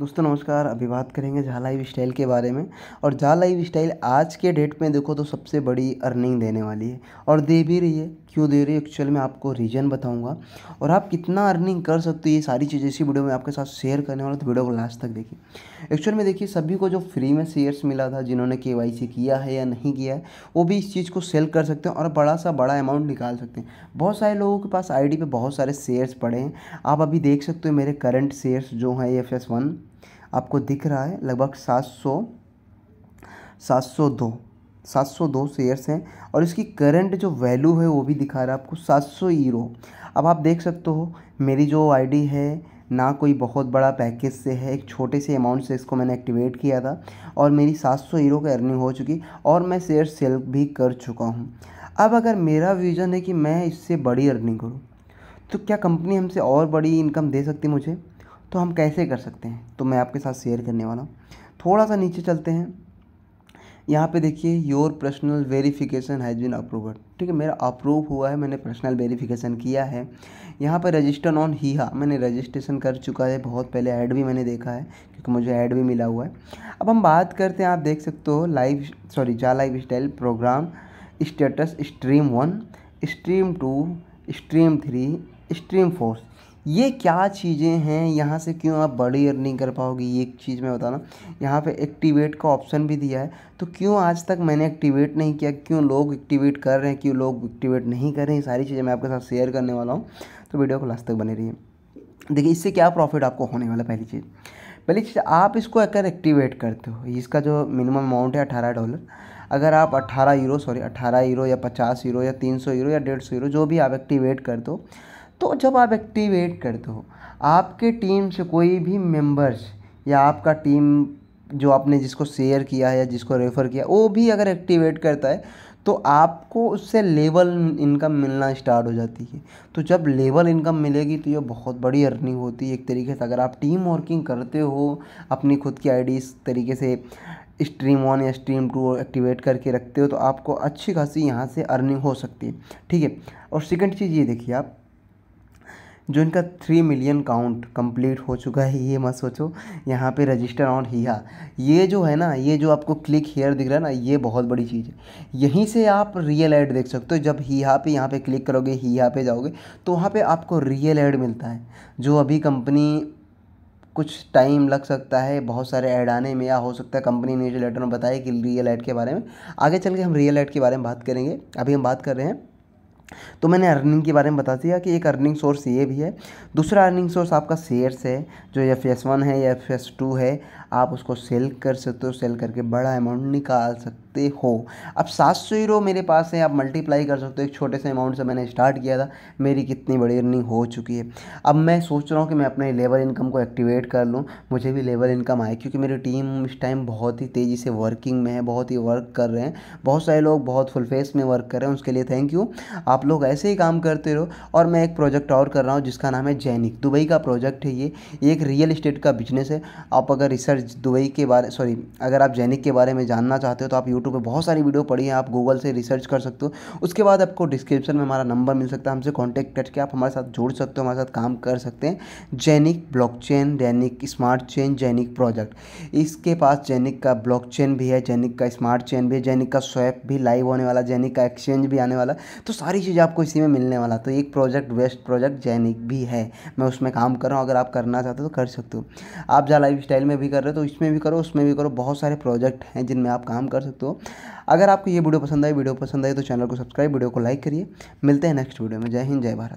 दोस्तों नमस्कार अभी बात करेंगे झा लाइफ स्टाइल के बारे में और झा लाइफ स्टाइल आज के डेट में देखो तो सबसे बड़ी अर्निंग देने वाली है और दे भी रही है क्यों दे रही है एक्चुअल में आपको रीज़न बताऊंगा और आप कितना अर्निंग कर सकते हो ये सारी चीज़ें इसी वीडियो में आपके साथ शेयर करने वाला तो वीडियो को लास्ट तक देखिए एक्चुअल में देखिए सभी को जो फ्री में शेयर्स मिला था जिन्होंने के किया है या नहीं किया है वो भी इस चीज़ को सेल कर सकते हैं और बड़ा सा बड़ा अमाउंट निकाल सकते हैं बहुत सारे लोगों के पास आई डी बहुत सारे शेयर्स पड़े हैं आप अभी देख सकते हो मेरे करंट शेयर्स जो हैं एफ आपको दिख रहा है लगभग सात सौ सात सौ दो 702 शेयर्स हैं और इसकी करंट जो वैल्यू है वो भी दिखा रहा है आपको 700 ईरो अब आप देख सकते हो मेरी जो आईडी है ना कोई बहुत बड़ा पैकेज से है एक छोटे से अमाउंट से इसको मैंने एक्टिवेट किया था और मेरी 700 ईरो की अर्निंग हो चुकी और मैं शेयर सेल भी कर चुका हूँ अब अगर मेरा विज़न है कि मैं इससे बड़ी अर्निंग करूँ तो क्या कंपनी हमसे और बड़ी इनकम दे सकती मुझे तो हम कैसे कर सकते हैं तो मैं आपके साथ शेयर करने वाला हूँ थोड़ा सा नीचे चलते हैं यहाँ पे देखिए your personal verification has been approved ठीक है मेरा अप्रूव हुआ है मैंने पर्सनल वेरिफिकेशन किया है यहाँ पर रजिस्टर ऑन ही हा मैंने रजिस्ट्रेशन कर चुका है बहुत पहले ऐड भी मैंने देखा है क्योंकि मुझे ऐड भी मिला हुआ है अब हम बात करते हैं आप देख सकते हो लाइव सॉरी जा life style program status stream one stream two stream three stream four ये क्या चीज़ें हैं यहाँ से क्यों आप बड़ी अर्निंग कर पाओगे ये एक चीज़ मैं बताना यहाँ पे एक्टिवेट का ऑप्शन भी दिया है तो क्यों आज तक मैंने एक्टिवेट नहीं किया क्यों लोग एक्टिवेट कर रहे हैं क्यों लोग एक्टिवेट नहीं कर रहे हैं सारी चीज़ें मैं आपके साथ शेयर करने वाला हूँ तो वीडियो को लास्ट तक बने रही देखिए इससे क्या प्रॉफिट आपको होने वाला पहली चीज़ पहली चीज़ आप इसको अगर एक्टिवेट करते हो इसका जो मिनिमम अमाउंट है अठारह डॉलर अगर आप 18 यूरो सॉरी 18 यूरो या 50 यूरो या 300 यूरो या 150 यूरो जो भी आप एक्टिवेट कर दो तो जब आप एक्टिवेट कर दो आपके टीम से कोई भी मेंबर्स या आपका टीम जो आपने जिसको शेयर किया है या जिसको रेफ़र किया वो भी अगर एक्टिवेट करता है तो आपको उससे लेवल इनकम मिलना स्टार्ट हो जाती है तो जब लेवल इनकम मिलेगी तो ये बहुत बड़ी अर्निंग होती है एक तरीके से अगर आप टीम वर्किंग करते हो अपनी खुद की आईडी इस तरीके से स्ट्रीम वन या स्ट्रीम टू एक्टिवेट करके रखते हो तो आपको अच्छी खासी यहाँ से अर्निंग हो सकती है ठीक है और सेकेंड चीज़ ये देखिए आप जो इनका थ्री मिलियन काउंट कंप्लीट हो चुका है ये मत सोचो यहाँ पे रजिस्टर ऑन हा ये जो है ना ये जो आपको क्लिक हेयर दिख रहा है ना ये बहुत बड़ी चीज़ है यहीं से आप रियल ऐड देख सकते हो जब ही हा पे यहाँ पे क्लिक करोगे ही हा पे जाओगे तो वहाँ पे आपको रियल ऐड मिलता है जो अभी कंपनी कुछ टाइम लग सकता है बहुत सारे ऐड आने में या हो सकता है कंपनी न्यूज लेटर में बताए कि रियल ऐड के बारे में आगे चल के हम रियल ऐड के बारे में बात करेंगे अभी हम बात कर रहे हैं तो मैंने अर्निंग के बारे में बता दिया कि एक अर्निंग सोर्स ये भी है दूसरा अर्निंग सोर्स आपका शेयर्स है जो एफ एस वन है या एफ एस टू है आप उसको सेल कर सकते हो सेल करके बड़ा अमाउंट निकाल सकते हो अब सात सौ यूरो मेरे पास है आप मल्टीप्लाई कर सकते हो एक छोटे से अमाउंट से मैंने स्टार्ट किया था मेरी कितनी बड़ी अर्निंग हो चुकी है अब मैं सोच रहा हूँ कि मैं अपने लेबर इनकम को एक्टिवेट कर लूँ मुझे भी लेबर इनकम आए क्योंकि मेरी टीम इस टाइम बहुत ही तेज़ी से वर्किंग में है बहुत ही वर्क कर रहे हैं बहुत सारे लोग बहुत फुल फेस में वर्क कर रहे हैं उसके लिए थैंक यू आप आप लोग ऐसे ही काम करते रहो और मैं एक प्रोजेक्ट और कर रहा हूँ जिसका नाम है जैनिक दुबई का प्रोजेक्ट है ये एक रियल इस्टेट का बिजनेस है आप अगर रिसर्च दुबई के बारे सॉरी अगर आप जैनिक के बारे में जानना चाहते हो तो आप यूट्यूब पर बहुत सारी वीडियो पढ़ी हैं आप गूगल से रिसर्च कर सकते हो उसके बाद आपको डिस्क्रिप्शन में हमारा नंबर मिल सकता है हमसे कॉन्टैक्ट करके आप हमारे साथ जुड़ सकते हो हमारे साथ काम कर सकते हैं जैनिक ब्लॉक चेन जैनिक स्मार्ट चेन जैनिक प्रोजेक्ट इसके पास जैनिक का ब्लॉक चेन भी है जैनिक का स्मार्ट चेन भी है जैनिक का स्वैप भी लाइव होने वाला जैनिक का एक्सचेंज भी आने वाला तो सारी चीज़ आपको इसी में मिलने वाला तो एक प्रोजेक्ट बेस्ट प्रोजेक्ट जैनिक भी है मैं उसमें काम कर रहा हूँ अगर आप करना चाहते हो तो कर सकते हो आप जहाँ लाइफ स्टाइल में भी कर रहे हो तो इसमें भी करो उसमें भी करो बहुत सारे प्रोजेक्ट हैं जिनमें आप काम कर सकते हो अगर आपको ये वीडियो पसंद आई वीडियो पसंद आई तो चैनल को सब्सक्राइब वीडियो को लाइक करिए मिलते हैं नेक्स्ट वीडियो में जय हिंद जय भारत